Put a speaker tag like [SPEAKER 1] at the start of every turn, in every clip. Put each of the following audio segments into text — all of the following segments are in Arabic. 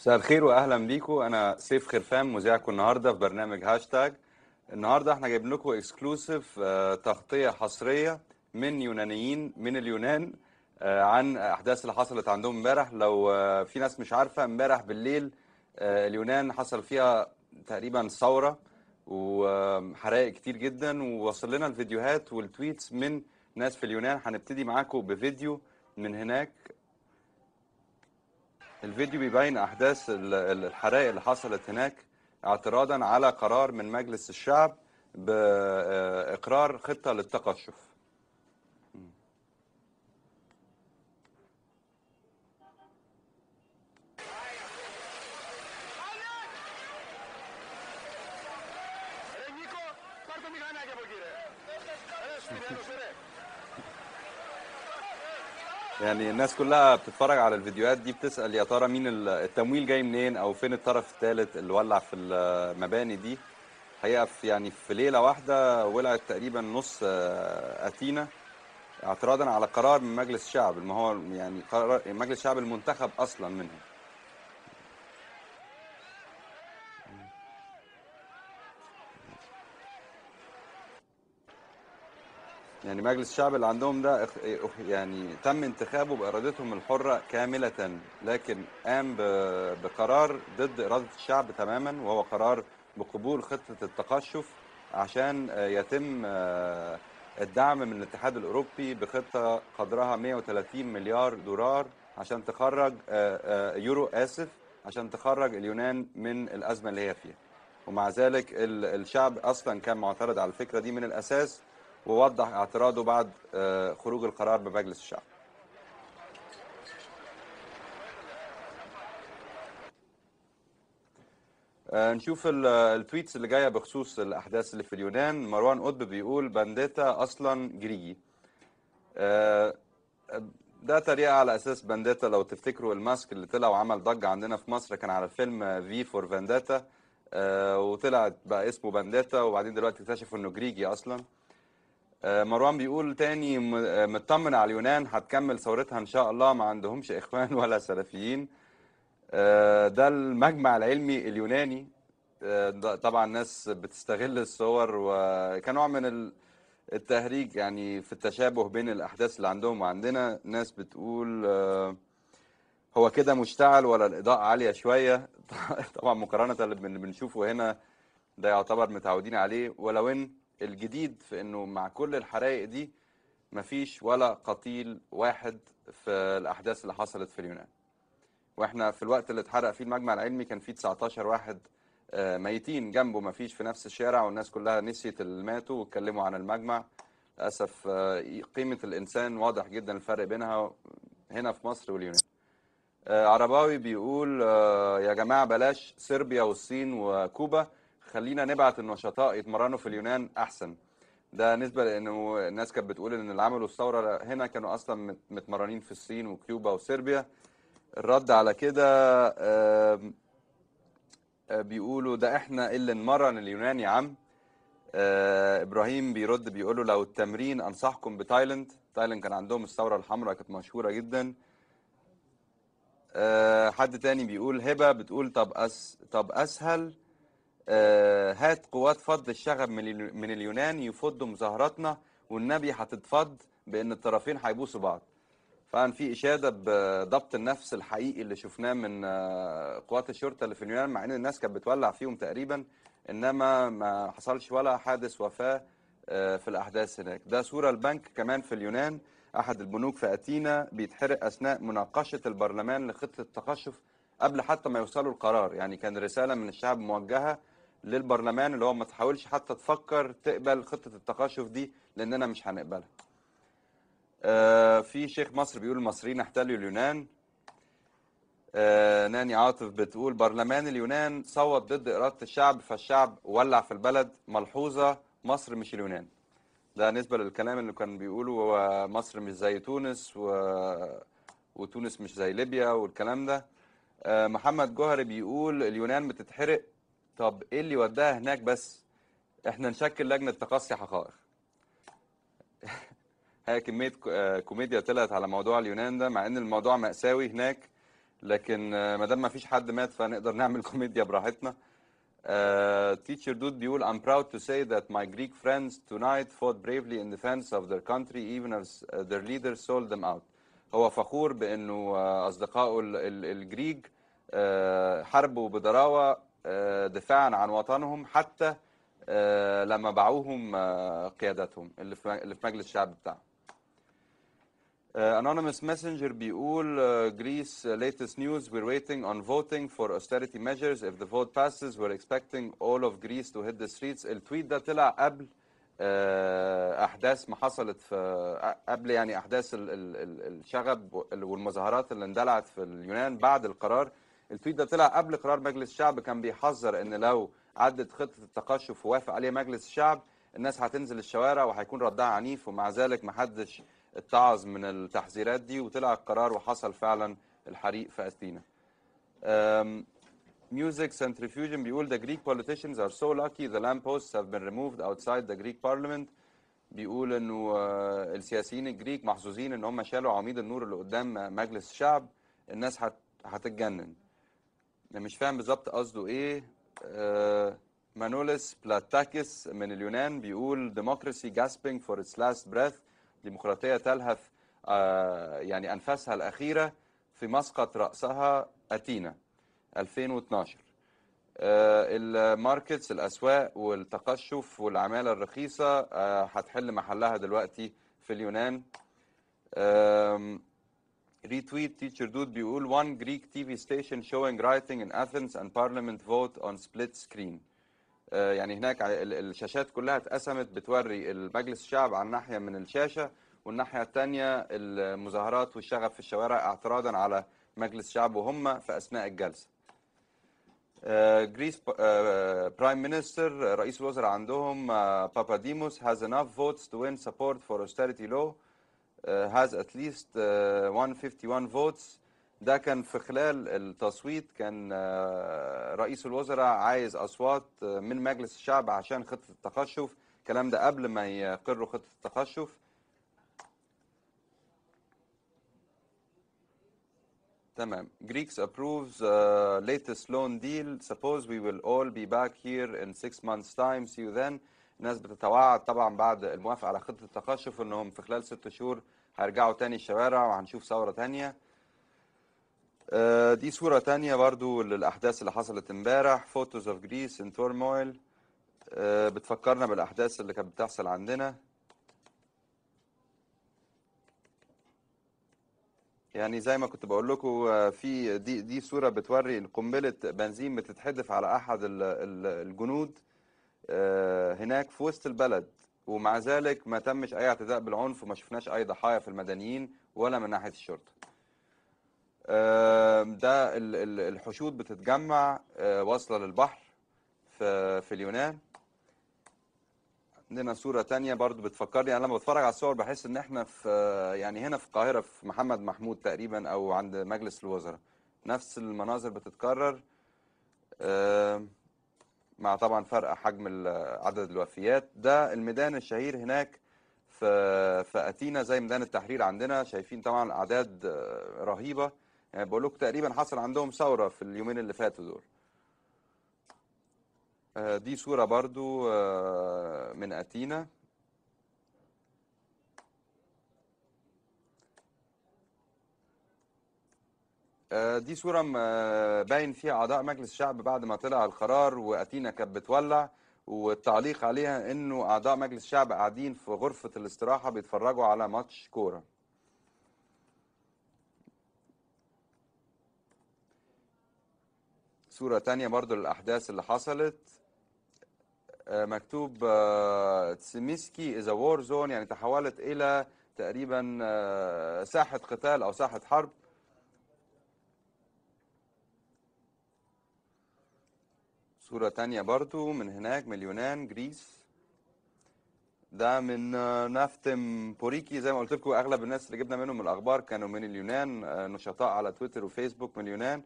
[SPEAKER 1] مساء الخير واهلا بيكم انا سيف خرفان مذيعكم النهارده في برنامج هاشتاج النهارده احنا جايبين لكم اكسكلوسيف آه، تغطيه حصريه من يونانيين من اليونان آه، عن احداث اللي حصلت عندهم امبارح لو آه، في ناس مش عارفه امبارح بالليل اليونان حصل فيها تقريبا ثوره وحرائق كتير جدا ووصل لنا الفيديوهات والتويتس من ناس في اليونان هنبتدي معاكم بفيديو من هناك الفيديو بيبين احداث الحرائق اللي حصلت هناك اعتراضا على قرار من مجلس الشعب باقرار خطه للتقشف يعني الناس كلها بتتفرج على الفيديوهات دي بتسال يا ترى مين التمويل جاي منين او فين الطرف الثالث اللي ولع في المباني دي في يعني في ليله واحده ولعت تقريبا نص آه، اتينا اعتراضا على قرار من مجلس الشعب ما هو يعني قرار مجلس الشعب المنتخب اصلا منهم يعني مجلس الشعب اللي عندهم ده يعني تم انتخابه بارادتهم الحره كامله لكن قام بقرار ضد اراده الشعب تماما وهو قرار بقبول خطه التقشف عشان يتم آه، الدعم من الاتحاد الاوروبي بخطه قدرها 130 مليار دولار عشان تخرج آه، آه، يورو اسف عشان تخرج اليونان من الازمه اللي هي فيها ومع ذلك الشعب اصلا كان معترض على الفكره دي من الاساس ووضح اعتراضه بعد آه، خروج القرار بمجلس الشعب آه، نشوف التويتس اللي جايه بخصوص الاحداث اللي في اليونان مروان قطب بيقول بانديتا اصلا جريجي آه، ده طريقه على اساس بانديتا لو تفتكروا الماسك اللي طلع وعمل ضجه عندنا في مصر كان على فيلم في فور فانداتا وطلع بقى اسمه بانديتا وبعدين دلوقتي اكتشفوا انه جريجي اصلا آه، مروان بيقول تاني آه، مطمن على اليونان هتكمل ثورتها ان شاء الله ما عندهمش اخوان ولا سلفيين آه، ده المجمع العلمي اليوناني طبعا ناس بتستغل الصور وكنوع من التهريج يعني في التشابه بين الاحداث اللي عندهم وعندنا ناس بتقول هو كده مشتعل ولا الاضاءه عاليه شويه طبعا مقارنه باللي بنشوفه هنا ده يعتبر متعودين عليه ولو ان الجديد في انه مع كل الحرائق دي مفيش ولا قتيل واحد في الاحداث اللي حصلت في اليونان واحنا في الوقت اللي اتحرق فيه المجمع العلمي كان فيه 19 واحد آه، ميتين جنبه مفيش في نفس الشارع والناس كلها نسيت اللي ماتوا واتكلموا عن المجمع للاسف آه، قيمه الانسان واضح جدا الفرق بينها هنا في مصر واليونان آه، عرباوي بيقول يا جماعه بلاش صربيا والصين وكوبا خلينا نبعت النشطاء يتمرنوا في اليونان احسن ده نسبه لانه الناس كانت بتقول ان اللي عملوا الثوره هنا كانوا اصلا متمرنين في الصين وكيوبا وصربيا الرد على كده بيقولوا ده احنا اللي نمرن اليونان يا عم ابراهيم بيرد بيقول له لو التمرين انصحكم بتايلاند تايلاند كان عندهم الثوره الحمراء كانت مشهوره جدا حد تاني بيقول هبه بتقول طب أس طب اسهل آه، هات قوات فض الشغب من اليونان يفضوا مظاهراتنا والنبي هتتفض بان الطرفين هيبوسوا بعض فان في اشاده بضبط النفس الحقيقي اللي شفناه من آه، قوات الشرطه اللي في اليونان مع ان الناس كانت بتولع فيهم تقريبا انما ما حصلش ولا حادث وفاه آه، في الاحداث هناك ده صوره البنك كمان في اليونان احد البنوك في اتينا بيتحرق اثناء مناقشه البرلمان لخطه التقشف قبل حتى ما يوصلوا القرار يعني كان رساله من الشعب موجهه للبرلمان اللي هو ما تحاولش حتى تفكر تقبل خطه التقاشف دي لاننا مش هنقبلها. آه في شيخ مصر بيقول المصريين احتلوا اليونان. آه ناني عاطف بتقول برلمان اليونان صوت ضد اراده الشعب فالشعب ولع في البلد ملحوظه مصر مش اليونان. ده نسبه للكلام اللي كان بيقوله هو مصر مش زي تونس و... وتونس مش زي ليبيا والكلام ده. آه محمد جوهري بيقول اليونان بتتحرق طب ايه اللي وداها هناك بس احنا نشكل لجنه تقصي حقائق هي كميه آه، كوميديا طلعت على موضوع اليونان ده مع ان الموضوع ماساوي هناك لكن آه، ما دام ما فيش حد مات فنقدر نعمل كوميديا براحتنا تيتشر آه، دود بيقول I'm proud to say that my Greek friends tonight fought bravely in defense of their country even as uh, their leaders sold them out. هو فخور بأنه أصدقائه الجريج حاربوا بضراوة آه، دفاعا عن وطنهم حتى آه، لما باعوهم آه، قيادتهم اللي في مجلس الشعب بتاعهم Anonymous Messenger بيقول Greece latest news we're waiting on voting for austerity measures if the vote passes we're expecting all of Greece to hit the streets التويت ده طلع قبل احداث ما حصلت في قبل يعني احداث الشغب والمظاهرات اللي اندلعت في اليونان بعد القرار التويت ده طلع قبل قرار مجلس الشعب كان بيحذر ان لو عدت خطه التقشف ووافق عليها مجلس الشعب الناس هتنزل الشوارع وهيكون ردها عنيف ومع ذلك ما حدش اتعظ من التحذيرات دي وطلع القرار وحصل فعلا الحريق في اثينا. Music Centrifusion بيقول the Greek politicians are so lucky the lampposts have been removed outside the Greek parliament بيقول انه آه، السياسيين الجريك محظوظين ان هم شالوا عميد النور اللي قدام مجلس الشعب الناس هتتجنن مش فاهم بالظبط قصده ايه آه مانوليس بلاتاكس من اليونان بيقول democracy gasping for its last breath ديمقراطية تلهف آه يعني أنفاسها الأخيرة في مسقط رأسها أثينا 2012 آه، الماركتس الأسواق والتقشف والعمالة الرخيصة آه، هتحل محلها دلوقتي في اليونان ريتويت تيتشر دود بيقول one Greek TV station showing rioting in Athens and parliament vote on split screen آه، يعني هناك الشاشات كلها اتقسمت بتوري المجلس الشعب على ناحية من الشاشة والناحية الثانية المظاهرات والشغب في الشوارع اعتراضا على مجلس الشعب وهم في أثناء الجلسة جريس برايم مينستر رئيس الوزراء عندهم باباديموس آه، has enough votes to win support for austerity law Uh, has at least 151 uh, votes ده كان في خلال التصويت كان uh, رئيس الوزراء عايز اصوات من مجلس الشعب عشان خطه التقشف الكلام ده قبل ما يقروا خطه التقشف تمام Greeks approves uh, latest loan deal suppose we will all be back here in six months time see you then ناس بتتوعد طبعا بعد الموافقه على خطه التقشف انهم في خلال ست شهور هيرجعوا تاني الشوارع وهنشوف ثوره تانيه آه، دي صورة تانية برضو للأحداث اللي حصلت امبارح فوتوز اوف جريس ان تورمويل بتفكرنا بالأحداث اللي كانت بتحصل عندنا يعني زي ما كنت بقول لكم آه، في دي دي صورة بتوري قنبلة بنزين بتتحدف على أحد الجنود آه، هناك في وسط البلد ومع ذلك ما تمش اي اعتداء بالعنف وما شفناش اي ضحايا في المدنيين ولا من ناحيه الشرطه آه، ده الحشود بتتجمع آه، واصله للبحر في اليونان عندنا صوره تانية برضو بتفكرني انا لما بتفرج على الصور بحس ان احنا في يعني هنا في القاهره في محمد محمود تقريبا او عند مجلس الوزراء نفس المناظر بتتكرر أه مع طبعا فرق حجم عدد الوفيات ده الميدان الشهير هناك في في اتينا زي ميدان التحرير عندنا شايفين طبعا اعداد آه، رهيبه يعني بقول لكم تقريبا حصل عندهم ثوره في اليومين اللي فاتوا دول آه، دي صوره برضو آه، من اتينا آه، دي صورة آه، باين فيها أعضاء مجلس الشعب بعد ما طلع القرار وأتينا كانت بتولع والتعليق عليها إنه أعضاء مجلس الشعب قاعدين في غرفة الاستراحة بيتفرجوا على ماتش كورة. صورة تانية برضو للأحداث اللي حصلت آه، مكتوب تسميسكي إز وور زون يعني تحولت إلى تقريبا ساحة قتال أو ساحة حرب صورة تانية برضو من هناك من اليونان جريس ده من آه، نفتم بوريكي زي ما قلت لكم اغلب الناس اللي جبنا منهم من الاخبار كانوا من اليونان آه، نشطاء على تويتر وفيسبوك من اليونان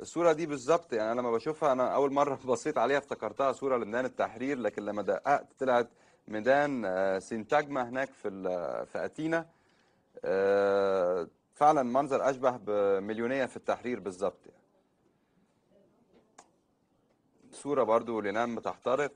[SPEAKER 1] الصوره دي بالظبط يعني انا لما بشوفها انا اول مره بصيت عليها افتكرتها صوره لميدان التحرير لكن لما دققت طلعت ميدان آه، سينتاجما هناك في في اثينا فعلا منظر اشبه بمليونيه في التحرير بالظبط يعني. صورة برضو لنام بتحترق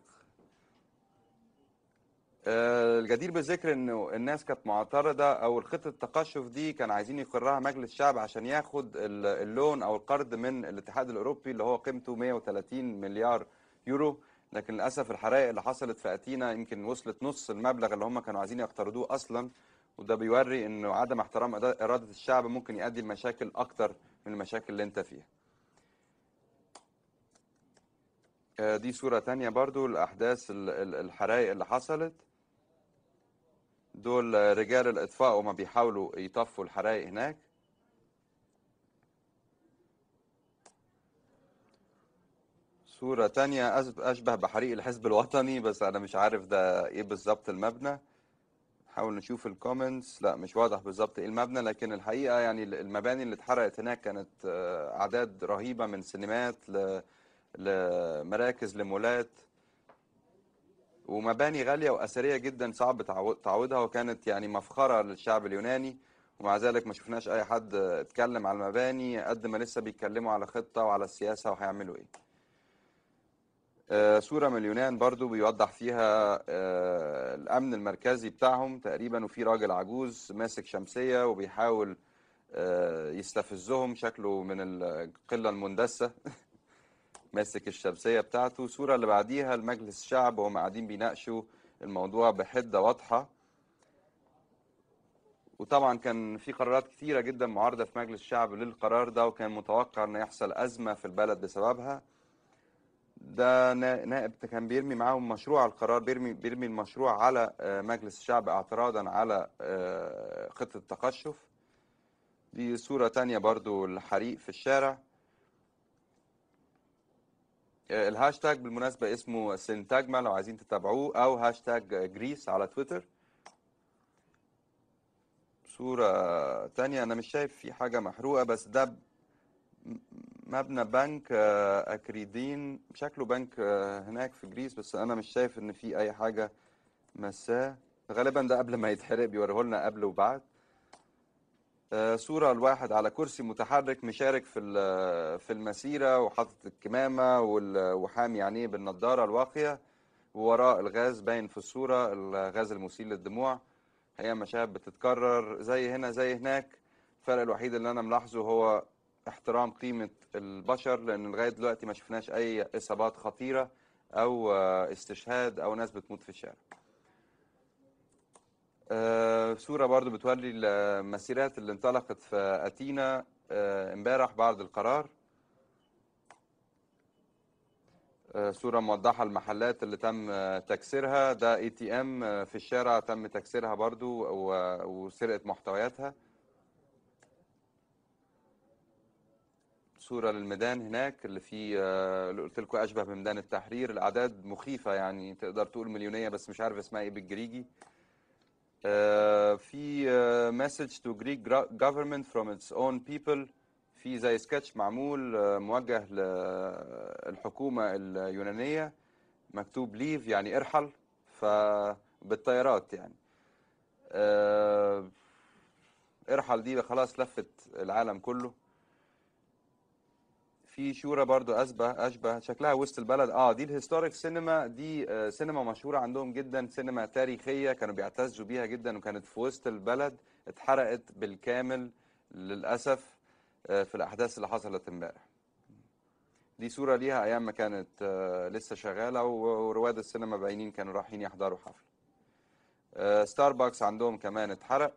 [SPEAKER 1] آه، الجدير بالذكر انه الناس كانت معترضه او خطه التقشف دي كان عايزين يقرها مجلس الشعب عشان ياخد اللون او القرض من الاتحاد الاوروبي اللي هو قيمته 130 مليار يورو لكن للاسف الحرائق اللي حصلت في اتينا يمكن وصلت نص المبلغ اللي هم كانوا عايزين يقترضوه اصلا وده بيوري انه عدم احترام اراده الشعب ممكن يؤدي لمشاكل اكتر من المشاكل اللي انت فيها آه، دي صورة تانية برضو الأحداث الحرائق اللي حصلت دول رجال الإطفاء وما بيحاولوا يطفوا الحرائق هناك صورة تانية أشبه بحريق الحزب الوطني بس أنا مش عارف ده إيه بالظبط المبنى نحاول نشوف الكومنتس لا مش واضح بالظبط إيه المبنى لكن الحقيقة يعني المباني اللي اتحرقت هناك كانت آه، أعداد رهيبة من سينمات ل... لمراكز لمولات ومباني غالية وأثرية جدا صعب تعويضها وكانت يعني مفخرة للشعب اليوناني ومع ذلك ما شفناش أي حد اتكلم على المباني قد ما لسه بيتكلموا على خطة وعلى السياسة وهيعملوا إيه آه، صورة من اليونان برضو بيوضح فيها آه، الأمن المركزي بتاعهم تقريبا وفي راجل عجوز ماسك شمسية وبيحاول آه، يستفزهم شكله من القلة المندسة ماسك الشمسيه بتاعته الصوره اللي بعديها المجلس الشعب وهم قاعدين بيناقشوا الموضوع بحده واضحه وطبعا كان في قرارات كتيره جدا معارضه في مجلس الشعب للقرار ده وكان متوقع ان يحصل ازمه في البلد بسببها ده نائب كان بيرمي معاهم مشروع القرار بيرمي بيرمي المشروع على آه، مجلس الشعب اعتراضا على آه، خطه التقشف دي صوره تانية برضو الحريق في الشارع الهاشتاج بالمناسبه اسمه سنتاجما لو عايزين تتابعوه او هاشتاج جريس على تويتر صوره تانية انا مش شايف في حاجه محروقه بس ده مبنى بنك آه، اكريدين شكله بنك آه، هناك في جريس بس انا مش شايف ان في اي حاجه مساه غالبا ده قبل ما يتحرق بيوريه لنا قبل وبعد صوره آه، الواحد على كرسي متحرك مشارك في آه، في المسيره وحاطط الكمامه آه، وحامي يعني بالنضاره الواقيه ووراه الغاز باين في الصوره الغاز المسيل للدموع هي مشاهد بتتكرر زي هنا زي هناك الفرق الوحيد اللي انا ملاحظه هو احترام قيمه البشر لان لغايه دلوقتي ما شفناش اي اصابات خطيره او استشهاد او ناس بتموت في الشارع صورة آه، برضو بتولي المسيرات اللي انطلقت في اتينا آه، امبارح بعد القرار صورة آه، موضحة المحلات اللي تم تكسيرها ده اي تي ام في الشارع تم تكسيرها برضو وسرقة محتوياتها صورة للميدان هناك اللي فيه اللي قلت لكم أشبه بميدان التحرير الأعداد مخيفة يعني تقدر تقول مليونية بس مش عارف اسمها ايه بالجريجي آه، في مسج آه، تو Greek government from its own people في زي سكتش معمول آه، موجه للحكومة اليونانية مكتوب ليف يعني ارحل فبالطيارات يعني ارحل دي خلاص لفت العالم كله في شورى برضو اشبه اشبه شكلها وسط البلد اه دي الهيستوريك سينما دي سينما آه، مشهوره عندهم جدا سينما تاريخيه كانوا بيعتزوا بيها جدا وكانت في وسط البلد اتحرقت بالكامل للاسف آه، في الاحداث اللي حصلت امبارح دي صوره ليها ايام ما كانت آه، لسه شغاله ورواد السينما باينين كانوا رايحين يحضروا حفله ستاربكس عندهم كمان اتحرق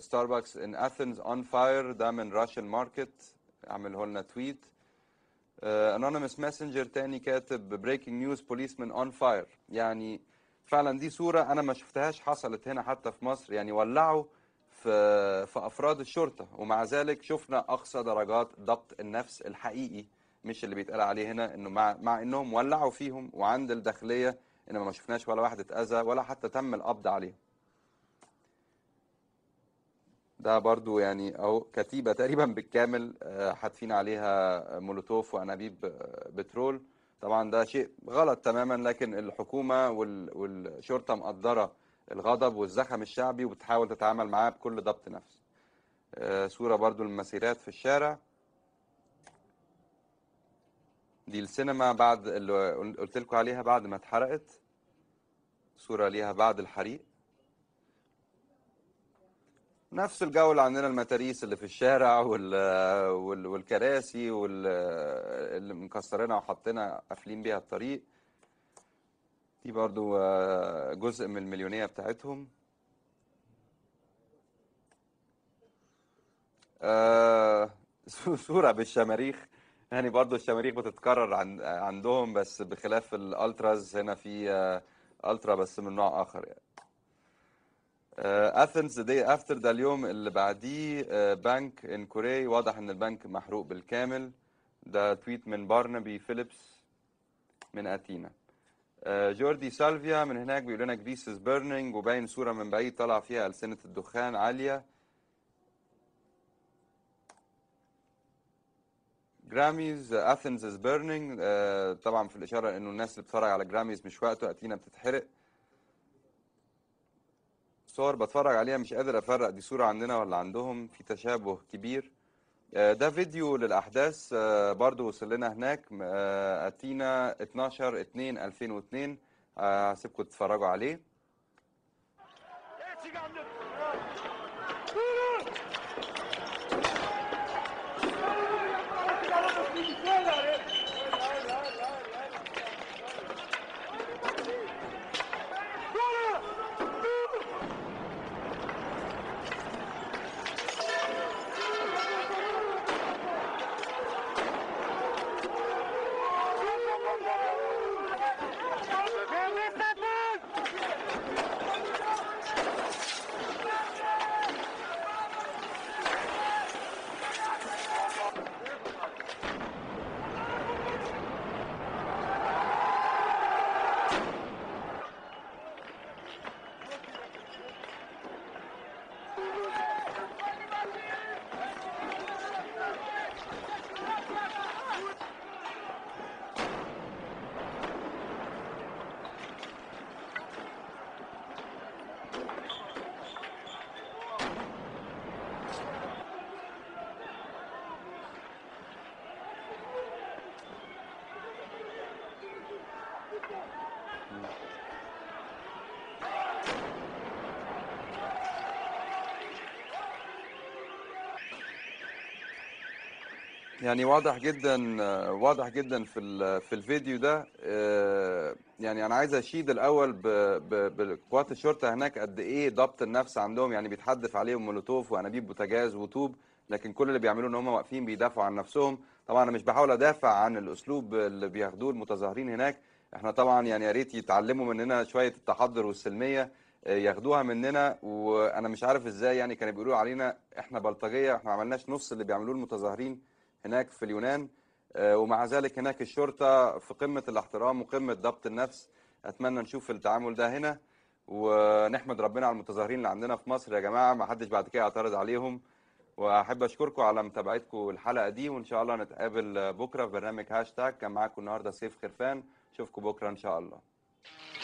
[SPEAKER 1] ستاربكس ان اثنز اون فاير ده من راشن ماركت اعمله لنا تويت انونيمس آه، ماسنجر تاني كاتب بريكنج نيوز بوليسمن اون فاير يعني فعلا دي صوره انا ما شفتهاش حصلت هنا حتى في مصر يعني ولعوا في في افراد الشرطه ومع ذلك شفنا اقصى درجات ضبط النفس الحقيقي مش اللي بيتقال عليه هنا انه مع مع انهم ولعوا فيهم وعند الداخليه انما ما شفناش ولا واحد اتاذى ولا حتى تم القبض عليهم ده برضو يعني اهو كتيبه تقريبا بالكامل آه، حاتفين عليها مولوتوف وانابيب آه، بترول طبعا ده شيء غلط تماما لكن الحكومه والشرطه مقدره الغضب والزخم الشعبي وبتحاول تتعامل معاه بكل ضبط نفس آه، صوره برضو المسيرات في الشارع دي السينما بعد اللي قلت لكم عليها بعد ما اتحرقت صوره ليها بعد الحريق نفس الجو اللي عندنا المتاريس اللي في الشارع وال... وال... والكراسي وال... اللي مكسرينها وحاطينها قافلين بيها الطريق دي برضو آه، جزء من المليونية بتاعتهم آه، صورة بالشماريخ يعني برضو الشماريخ بتتكرر عندهم بس بخلاف الالتراز هنا في آه، الترا بس من نوع اخر يعني اثنز دي افتر ده اليوم اللي بعديه بنك ان كوري واضح ان البنك محروق بالكامل ده تويت من بارنبي فيليبس من اثينا جوردي سالفيا من هناك بيقول لنا جريس از بيرنينج وباين صوره من بعيد طالع فيها السنه الدخان عاليه جراميز اثنز از بيرنينج طبعا في الاشاره انه الناس اللي بتتفرج على جراميز مش وقته اثينا بتتحرق الصور بتفرج عليها مش قادر افرق دي صوره عندنا ولا عندهم في تشابه كبير آه، ده فيديو للاحداث آه، برضو وصل لنا هناك آه، اتينا 12 2 2002 هسيبكم تتفرجوا عليه يعني واضح جدا واضح جدا في في الفيديو ده آه، يعني انا عايز اشيد الاول بقوات الشرطه هناك قد ايه ضبط النفس عندهم يعني بيتحدف عليهم مولوتوف وانابيب بوتاجاز وطوب لكن كل اللي بيعملوه ان هم واقفين بيدافعوا عن نفسهم طبعا انا مش بحاول ادافع عن الاسلوب اللي بياخدوه المتظاهرين هناك احنا طبعا يعني يا ريت يتعلموا مننا شويه التحضر والسلميه آه، ياخدوها مننا وانا مش عارف ازاي يعني كانوا بيقولوا علينا احنا بلطجيه احنا ما عملناش نص اللي بيعملوه المتظاهرين هناك في اليونان آه، ومع ذلك هناك الشرطة في قمة الاحترام وقمة ضبط النفس أتمنى نشوف التعامل ده هنا ونحمد ربنا على المتظاهرين اللي عندنا في مصر يا جماعة ما حدش بعد كده يعترض عليهم وأحب أشكركم على متابعتكم الحلقة دي وإن شاء الله نتقابل بكرة في برنامج هاشتاج كان معاكم النهاردة سيف خرفان أشوفكم بكرة إن شاء الله